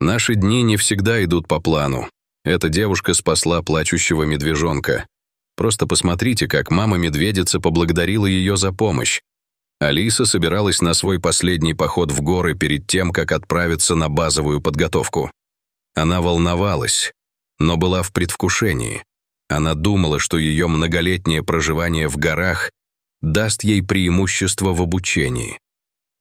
Наши дни не всегда идут по плану. Эта девушка спасла плачущего медвежонка. Просто посмотрите, как мама-медведица поблагодарила ее за помощь. Алиса собиралась на свой последний поход в горы перед тем, как отправиться на базовую подготовку. Она волновалась, но была в предвкушении. Она думала, что ее многолетнее проживание в горах даст ей преимущество в обучении.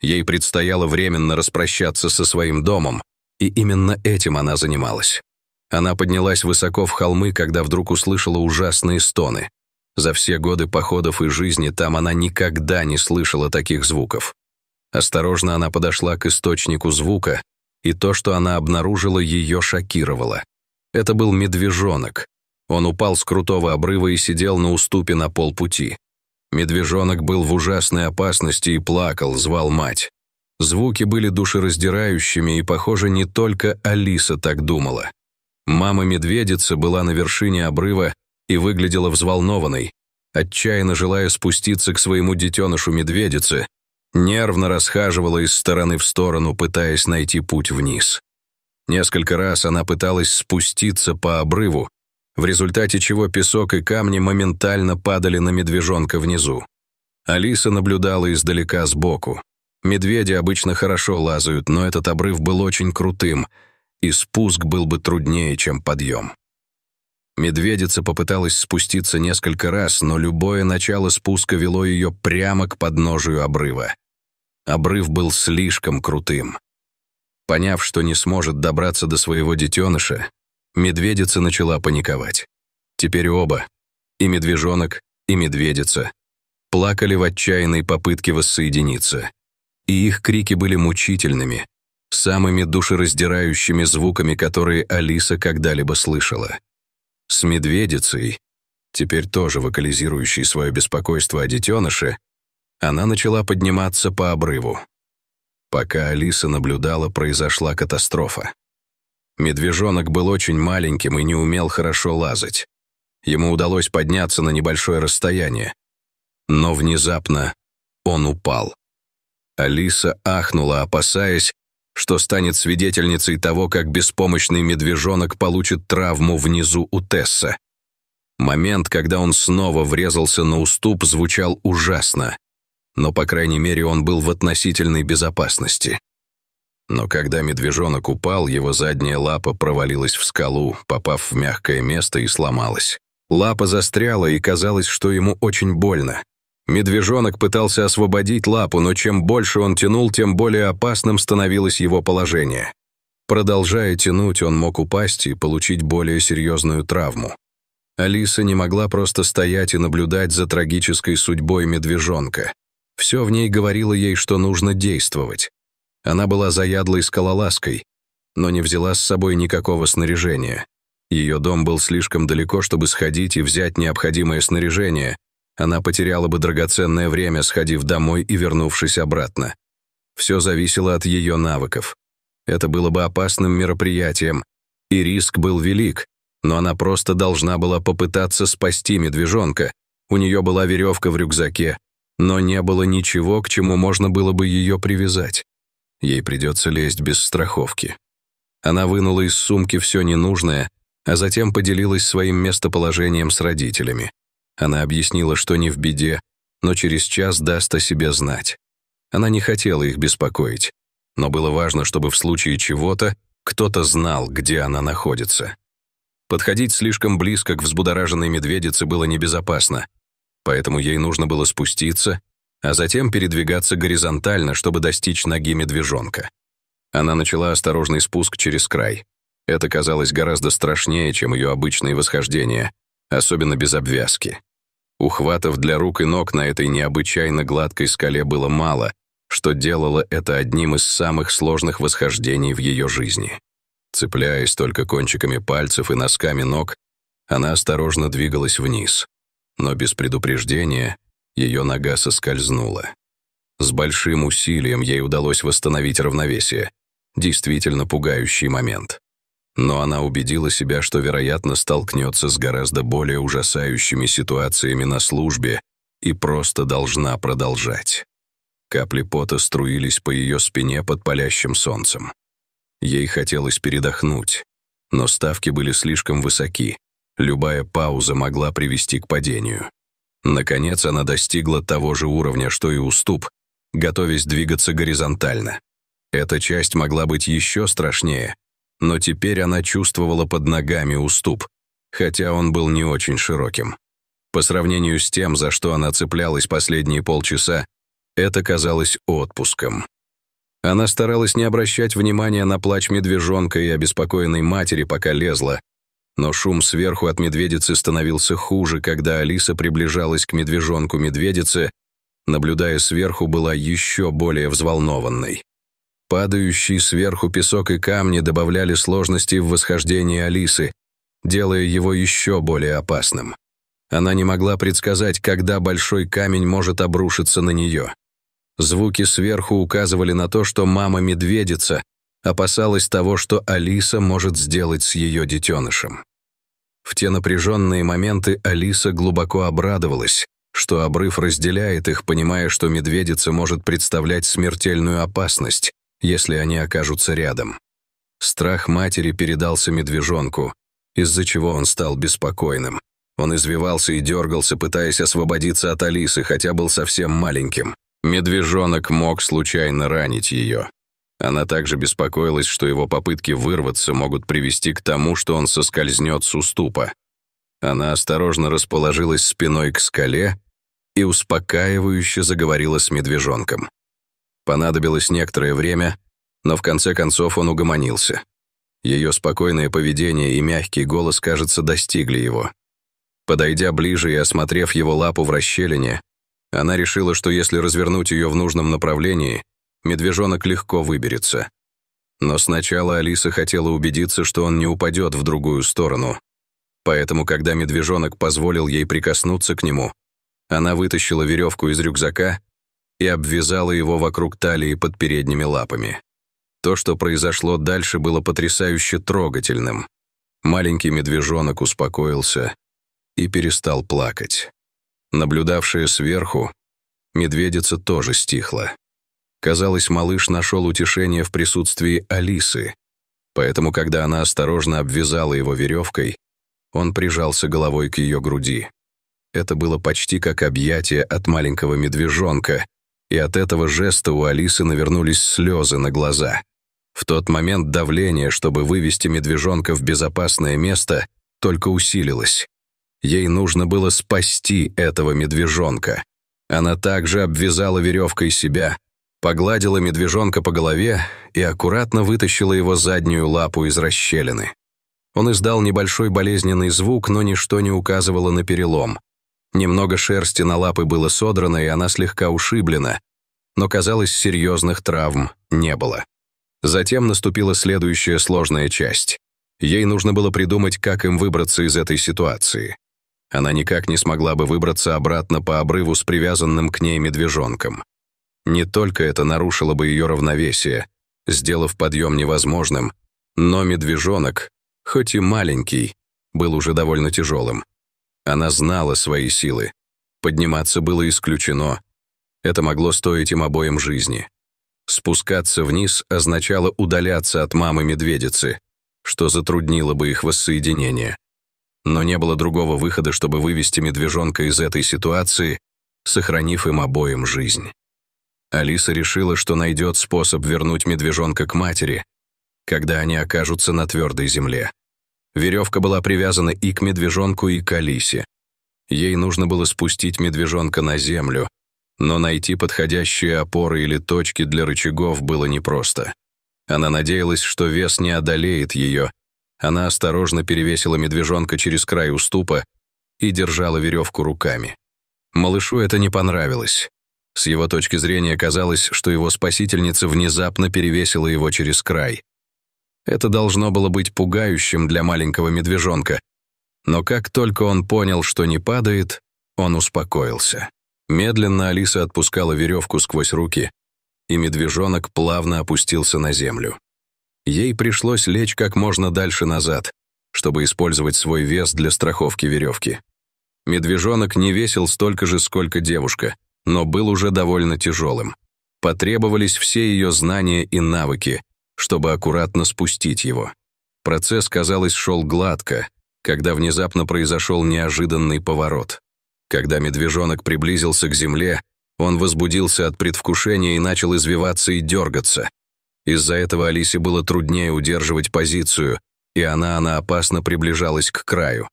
Ей предстояло временно распрощаться со своим домом, и именно этим она занималась. Она поднялась высоко в холмы, когда вдруг услышала ужасные стоны. За все годы походов и жизни там она никогда не слышала таких звуков. Осторожно она подошла к источнику звука, и то, что она обнаружила, ее шокировало. Это был медвежонок. Он упал с крутого обрыва и сидел на уступе на полпути. Медвежонок был в ужасной опасности и плакал, звал мать. Звуки были душераздирающими, и, похоже, не только Алиса так думала. Мама-медведица была на вершине обрыва и выглядела взволнованной, отчаянно желая спуститься к своему детенышу-медведице, нервно расхаживала из стороны в сторону, пытаясь найти путь вниз. Несколько раз она пыталась спуститься по обрыву, в результате чего песок и камни моментально падали на медвежонка внизу. Алиса наблюдала издалека сбоку. Медведи обычно хорошо лазают, но этот обрыв был очень крутым, и спуск был бы труднее, чем подъем. Медведица попыталась спуститься несколько раз, но любое начало спуска вело ее прямо к подножию обрыва. Обрыв был слишком крутым. Поняв, что не сможет добраться до своего детеныша, медведица начала паниковать. Теперь оба, и медвежонок, и медведица, плакали в отчаянной попытке воссоединиться и их крики были мучительными, самыми душераздирающими звуками, которые Алиса когда-либо слышала. С медведицей, теперь тоже вокализирующей свое беспокойство о детеныше, она начала подниматься по обрыву. Пока Алиса наблюдала, произошла катастрофа. Медвежонок был очень маленьким и не умел хорошо лазать. Ему удалось подняться на небольшое расстояние. Но внезапно он упал. Алиса ахнула, опасаясь, что станет свидетельницей того, как беспомощный медвежонок получит травму внизу у Тесса. Момент, когда он снова врезался на уступ, звучал ужасно, но, по крайней мере, он был в относительной безопасности. Но когда медвежонок упал, его задняя лапа провалилась в скалу, попав в мягкое место и сломалась. Лапа застряла, и казалось, что ему очень больно. Медвежонок пытался освободить лапу, но чем больше он тянул, тем более опасным становилось его положение. Продолжая тянуть, он мог упасть и получить более серьезную травму. Алиса не могла просто стоять и наблюдать за трагической судьбой медвежонка. Все в ней говорило ей, что нужно действовать. Она была заядлой скалолазкой, но не взяла с собой никакого снаряжения. Ее дом был слишком далеко, чтобы сходить и взять необходимое снаряжение, она потеряла бы драгоценное время, сходив домой и вернувшись обратно. Все зависело от ее навыков. Это было бы опасным мероприятием, и риск был велик, но она просто должна была попытаться спасти медвежонка. У нее была веревка в рюкзаке, но не было ничего, к чему можно было бы ее привязать. Ей придется лезть без страховки. Она вынула из сумки все ненужное, а затем поделилась своим местоположением с родителями. Она объяснила, что не в беде, но через час даст о себе знать. Она не хотела их беспокоить, но было важно, чтобы в случае чего-то кто-то знал, где она находится. Подходить слишком близко к взбудораженной медведице было небезопасно, поэтому ей нужно было спуститься, а затем передвигаться горизонтально, чтобы достичь ноги медвежонка. Она начала осторожный спуск через край. Это казалось гораздо страшнее, чем ее обычные восхождения, особенно без обвязки. Ухватов для рук и ног на этой необычайно гладкой скале было мало, что делало это одним из самых сложных восхождений в ее жизни. Цепляясь только кончиками пальцев и носками ног, она осторожно двигалась вниз, но без предупреждения ее нога соскользнула. С большим усилием ей удалось восстановить равновесие. Действительно пугающий момент но она убедила себя, что, вероятно, столкнется с гораздо более ужасающими ситуациями на службе и просто должна продолжать. Капли пота струились по ее спине под палящим солнцем. Ей хотелось передохнуть, но ставки были слишком высоки, любая пауза могла привести к падению. Наконец она достигла того же уровня, что и уступ, готовясь двигаться горизонтально. Эта часть могла быть еще страшнее — но теперь она чувствовала под ногами уступ, хотя он был не очень широким. По сравнению с тем, за что она цеплялась последние полчаса, это казалось отпуском. Она старалась не обращать внимания на плач медвежонка и обеспокоенной матери, пока лезла, но шум сверху от медведицы становился хуже, когда Алиса приближалась к медвежонку медведицы, наблюдая сверху, была еще более взволнованной. Падающий сверху песок и камни добавляли сложности в восхождении Алисы, делая его еще более опасным. Она не могла предсказать, когда большой камень может обрушиться на нее. Звуки сверху указывали на то, что мама-медведица опасалась того, что Алиса может сделать с ее детенышем. В те напряженные моменты Алиса глубоко обрадовалась, что обрыв разделяет их, понимая, что медведица может представлять смертельную опасность, если они окажутся рядом. Страх матери передался медвежонку, из-за чего он стал беспокойным. Он извивался и дергался, пытаясь освободиться от Алисы, хотя был совсем маленьким. Медвежонок мог случайно ранить ее. Она также беспокоилась, что его попытки вырваться могут привести к тому, что он соскользнет с уступа. Она осторожно расположилась спиной к скале и успокаивающе заговорила с медвежонком. Понадобилось некоторое время, но в конце концов он угомонился. Ее спокойное поведение и мягкий голос, кажется, достигли его. Подойдя ближе и осмотрев его лапу в расщелине, она решила, что если развернуть ее в нужном направлении, медвежонок легко выберется. Но сначала Алиса хотела убедиться, что он не упадет в другую сторону. Поэтому, когда медвежонок позволил ей прикоснуться к нему, она вытащила веревку из рюкзака и обвязала его вокруг талии под передними лапами. То, что произошло дальше, было потрясающе трогательным. Маленький медвежонок успокоился и перестал плакать. Наблюдавшая сверху, медведица тоже стихла. Казалось, малыш нашел утешение в присутствии Алисы, поэтому, когда она осторожно обвязала его веревкой, он прижался головой к ее груди. Это было почти как объятие от маленького медвежонка, и от этого жеста у Алисы навернулись слезы на глаза. В тот момент давление, чтобы вывести медвежонка в безопасное место, только усилилось. Ей нужно было спасти этого медвежонка. Она также обвязала веревкой себя, погладила медвежонка по голове и аккуратно вытащила его заднюю лапу из расщелины. Он издал небольшой болезненный звук, но ничто не указывало на перелом. Немного шерсти на лапы было содрано, и она слегка ушиблена, но, казалось, серьезных травм не было. Затем наступила следующая сложная часть. Ей нужно было придумать, как им выбраться из этой ситуации. Она никак не смогла бы выбраться обратно по обрыву с привязанным к ней медвежонком. Не только это нарушило бы ее равновесие, сделав подъем невозможным, но медвежонок, хоть и маленький, был уже довольно тяжелым. Она знала свои силы. Подниматься было исключено. Это могло стоить им обоим жизни. Спускаться вниз означало удаляться от мамы-медведицы, что затруднило бы их воссоединение. Но не было другого выхода, чтобы вывести медвежонка из этой ситуации, сохранив им обоим жизнь. Алиса решила, что найдет способ вернуть медвежонка к матери, когда они окажутся на твердой земле. Веревка была привязана и к медвежонку, и к Алисе. Ей нужно было спустить медвежонка на землю, но найти подходящие опоры или точки для рычагов было непросто. Она надеялась, что вес не одолеет ее. Она осторожно перевесила медвежонка через край уступа и держала веревку руками. Малышу это не понравилось. С его точки зрения казалось, что его спасительница внезапно перевесила его через край. Это должно было быть пугающим для маленького медвежонка. Но как только он понял, что не падает, он успокоился. Медленно Алиса отпускала веревку сквозь руки, и медвежонок плавно опустился на землю. Ей пришлось лечь как можно дальше назад, чтобы использовать свой вес для страховки веревки. Медвежонок не весил столько же, сколько девушка, но был уже довольно тяжелым. Потребовались все ее знания и навыки, чтобы аккуратно спустить его. Процесс, казалось, шел гладко, когда внезапно произошел неожиданный поворот. Когда медвежонок приблизился к земле, он возбудился от предвкушения и начал извиваться и дергаться. Из-за этого Алисе было труднее удерживать позицию, и она, она опасно приближалась к краю.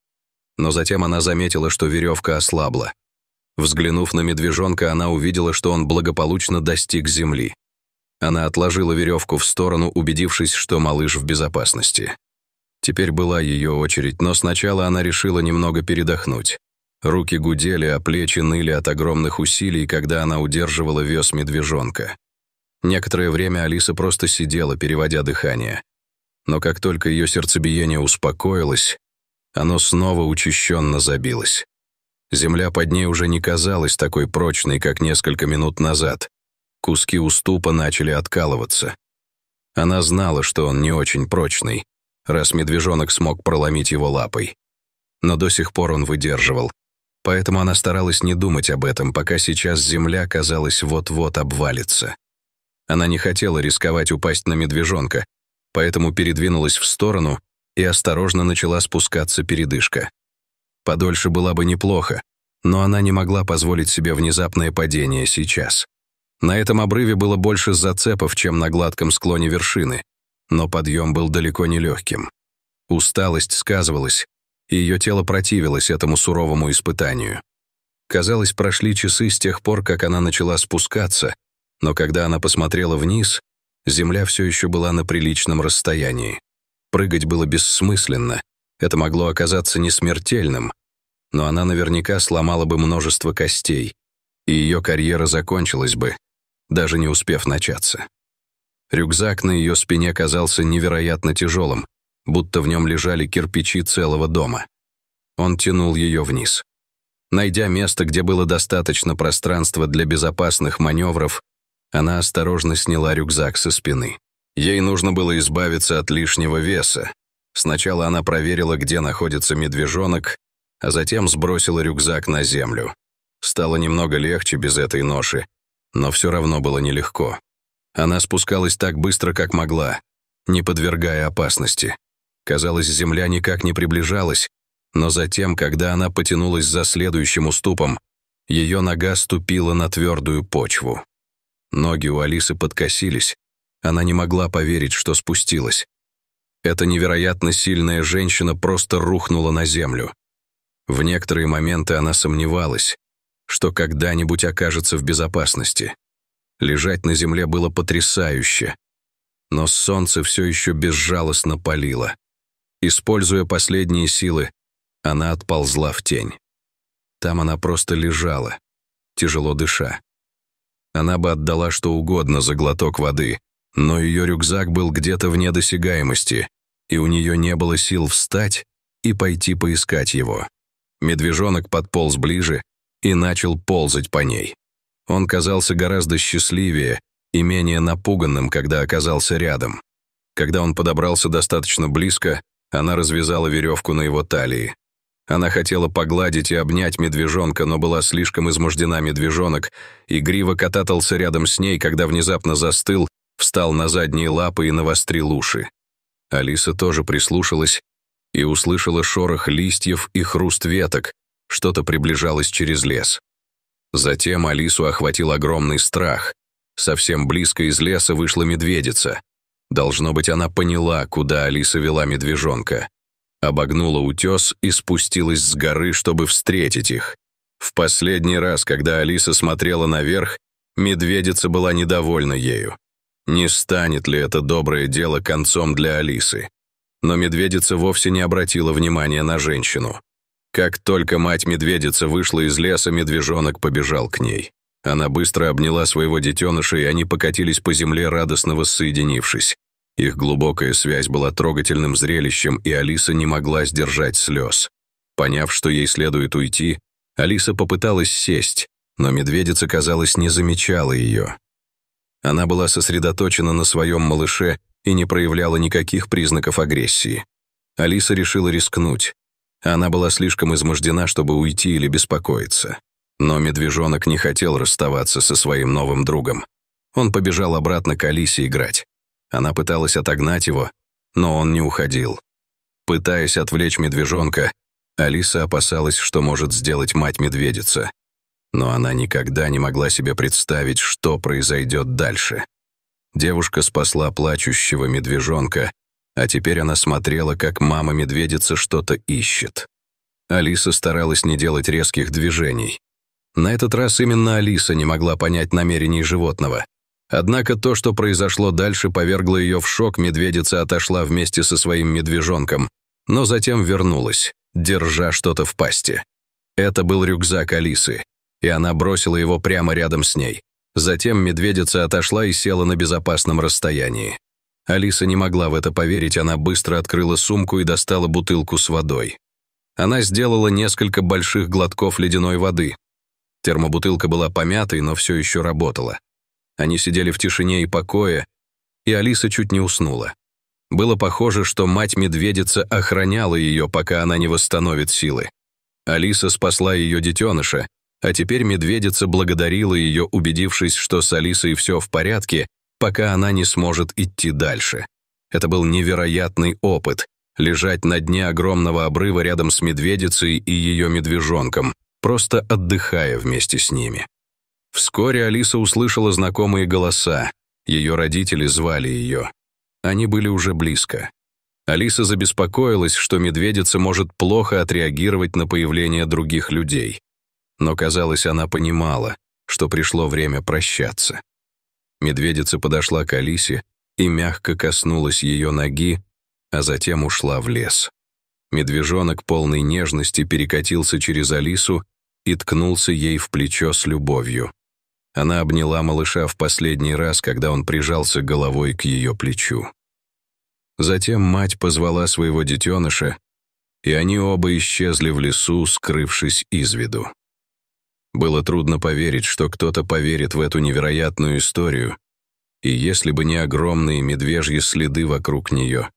Но затем она заметила, что веревка ослабла. Взглянув на медвежонка, она увидела, что он благополучно достиг земли. Она отложила веревку в сторону, убедившись, что малыш в безопасности. Теперь была ее очередь, но сначала она решила немного передохнуть. Руки гудели, а плечи ныли от огромных усилий, когда она удерживала вес медвежонка. Некоторое время Алиса просто сидела, переводя дыхание. Но как только ее сердцебиение успокоилось, оно снова учащенно забилось. Земля под ней уже не казалась такой прочной, как несколько минут назад. Куски уступа начали откалываться. Она знала, что он не очень прочный, раз медвежонок смог проломить его лапой. Но до сих пор он выдерживал. Поэтому она старалась не думать об этом, пока сейчас земля, казалось, вот-вот обвалится. Она не хотела рисковать упасть на медвежонка, поэтому передвинулась в сторону и осторожно начала спускаться передышка. Подольше было бы неплохо, но она не могла позволить себе внезапное падение сейчас. На этом обрыве было больше зацепов, чем на гладком склоне вершины, но подъем был далеко не легким. Усталость сказывалась, и ее тело противилось этому суровому испытанию. Казалось, прошли часы с тех пор, как она начала спускаться, но когда она посмотрела вниз, земля все еще была на приличном расстоянии. Прыгать было бессмысленно, это могло оказаться несмертельным, но она наверняка сломала бы множество костей, и ее карьера закончилась бы, даже не успев начаться. Рюкзак на ее спине казался невероятно тяжелым, будто в нем лежали кирпичи целого дома. Он тянул ее вниз. Найдя место, где было достаточно пространства для безопасных маневров, она осторожно сняла рюкзак со спины. Ей нужно было избавиться от лишнего веса. Сначала она проверила, где находится медвежонок, а затем сбросила рюкзак на землю. Стало немного легче без этой ноши, но все равно было нелегко. Она спускалась так быстро, как могла, не подвергая опасности. Казалось, земля никак не приближалась, но затем, когда она потянулась за следующим уступом, ее нога ступила на твердую почву. Ноги у Алисы подкосились, она не могла поверить, что спустилась. Эта невероятно сильная женщина просто рухнула на землю. В некоторые моменты она сомневалась, что когда-нибудь окажется в безопасности. Лежать на земле было потрясающе. Но солнце все еще безжалостно палило. Используя последние силы, она отползла в тень. Там она просто лежала, тяжело дыша. Она бы отдала что угодно за глоток воды, но ее рюкзак был где-то вне досягаемости, и у нее не было сил встать и пойти поискать его. Медвежонок подполз ближе и начал ползать по ней. Он казался гораздо счастливее и менее напуганным, когда оказался рядом. Когда он подобрался достаточно близко, она развязала веревку на его талии. Она хотела погладить и обнять медвежонка, но была слишком измождена медвежонок, и Грива катался рядом с ней, когда внезапно застыл, встал на задние лапы и навострил уши. Алиса тоже прислушалась и услышала шорох листьев и хруст веток, что-то приближалось через лес. Затем Алису охватил огромный страх. Совсем близко из леса вышла медведица. Должно быть, она поняла, куда Алиса вела медвежонка. Обогнула утес и спустилась с горы, чтобы встретить их. В последний раз, когда Алиса смотрела наверх, медведица была недовольна ею. Не станет ли это доброе дело концом для Алисы? Но медведица вовсе не обратила внимания на женщину. Как только мать-медведица вышла из леса, медвежонок побежал к ней. Она быстро обняла своего детеныша, и они покатились по земле, радостно воссоединившись. Их глубокая связь была трогательным зрелищем, и Алиса не могла сдержать слез. Поняв, что ей следует уйти, Алиса попыталась сесть, но медведица, казалось, не замечала ее. Она была сосредоточена на своем малыше и не проявляла никаких признаков агрессии. Алиса решила рискнуть. Она была слишком измождена, чтобы уйти или беспокоиться. Но медвежонок не хотел расставаться со своим новым другом. Он побежал обратно к Алисе играть. Она пыталась отогнать его, но он не уходил. Пытаясь отвлечь медвежонка, Алиса опасалась, что может сделать мать-медведица. Но она никогда не могла себе представить, что произойдет дальше. Девушка спасла плачущего медвежонка, а теперь она смотрела, как мама-медведица что-то ищет. Алиса старалась не делать резких движений. На этот раз именно Алиса не могла понять намерений животного. Однако то, что произошло дальше, повергло ее в шок, медведица отошла вместе со своим медвежонком, но затем вернулась, держа что-то в пасти. Это был рюкзак Алисы, и она бросила его прямо рядом с ней. Затем медведица отошла и села на безопасном расстоянии. Алиса не могла в это поверить, она быстро открыла сумку и достала бутылку с водой. Она сделала несколько больших глотков ледяной воды. Термобутылка была помятой, но все еще работала. Они сидели в тишине и покое, и Алиса чуть не уснула. Было похоже, что мать-медведица охраняла ее, пока она не восстановит силы. Алиса спасла ее детеныша, а теперь медведица благодарила ее, убедившись, что с Алисой все в порядке, пока она не сможет идти дальше. Это был невероятный опыт — лежать на дне огромного обрыва рядом с медведицей и ее медвежонком, просто отдыхая вместе с ними. Вскоре Алиса услышала знакомые голоса. Ее родители звали ее. Они были уже близко. Алиса забеспокоилась, что медведица может плохо отреагировать на появление других людей. Но, казалось, она понимала, что пришло время прощаться. Медведица подошла к Алисе и мягко коснулась ее ноги, а затем ушла в лес. Медвежонок полный нежности перекатился через Алису и ткнулся ей в плечо с любовью. Она обняла малыша в последний раз, когда он прижался головой к ее плечу. Затем мать позвала своего детеныша, и они оба исчезли в лесу, скрывшись из виду. Было трудно поверить, что кто-то поверит в эту невероятную историю, и если бы не огромные медвежьи следы вокруг нее,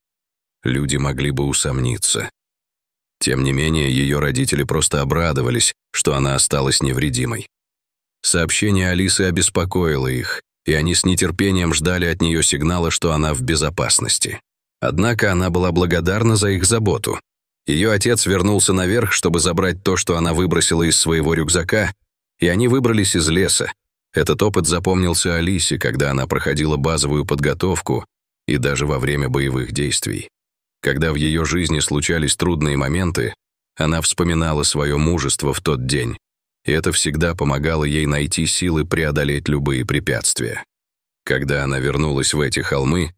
люди могли бы усомниться. Тем не менее, ее родители просто обрадовались, что она осталась невредимой. Сообщение Алисы обеспокоило их, и они с нетерпением ждали от нее сигнала, что она в безопасности. Однако она была благодарна за их заботу. Ее отец вернулся наверх, чтобы забрать то, что она выбросила из своего рюкзака, и они выбрались из леса, этот опыт запомнился Алисе, когда она проходила базовую подготовку и даже во время боевых действий. Когда в ее жизни случались трудные моменты, она вспоминала свое мужество в тот день, и это всегда помогало ей найти силы преодолеть любые препятствия. Когда она вернулась в эти холмы,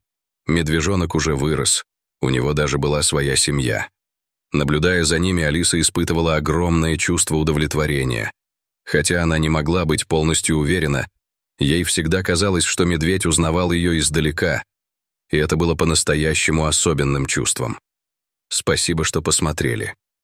медвежонок уже вырос, у него даже была своя семья. Наблюдая за ними, Алиса испытывала огромное чувство удовлетворения. Хотя она не могла быть полностью уверена, ей всегда казалось, что медведь узнавал ее издалека, и это было по-настоящему особенным чувством. Спасибо, что посмотрели.